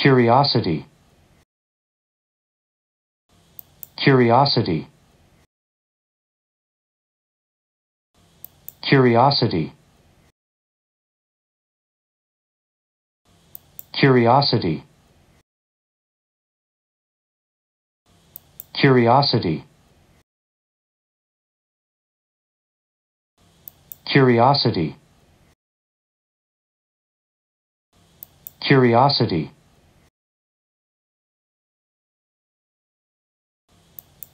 Curiosity. Curiosity. Curiosity. Curiosity. Curiosity. Curiosity. Curiosity.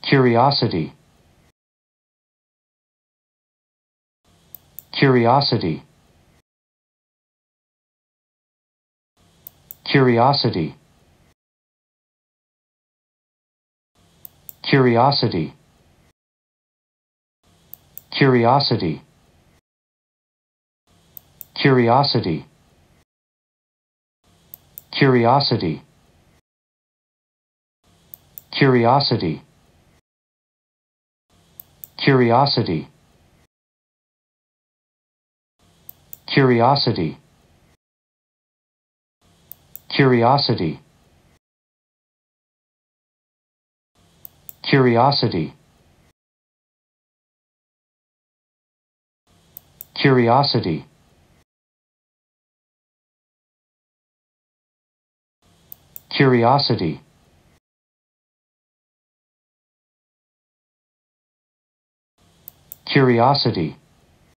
Curiosity. Curiosity. Curiosity. Curiosity. Curiosity. Curiosity. Curiosity. Curiosity. Curiosity. Curiosity. Curiosity. Curiosity. Curiosity. Curiosity. curiosity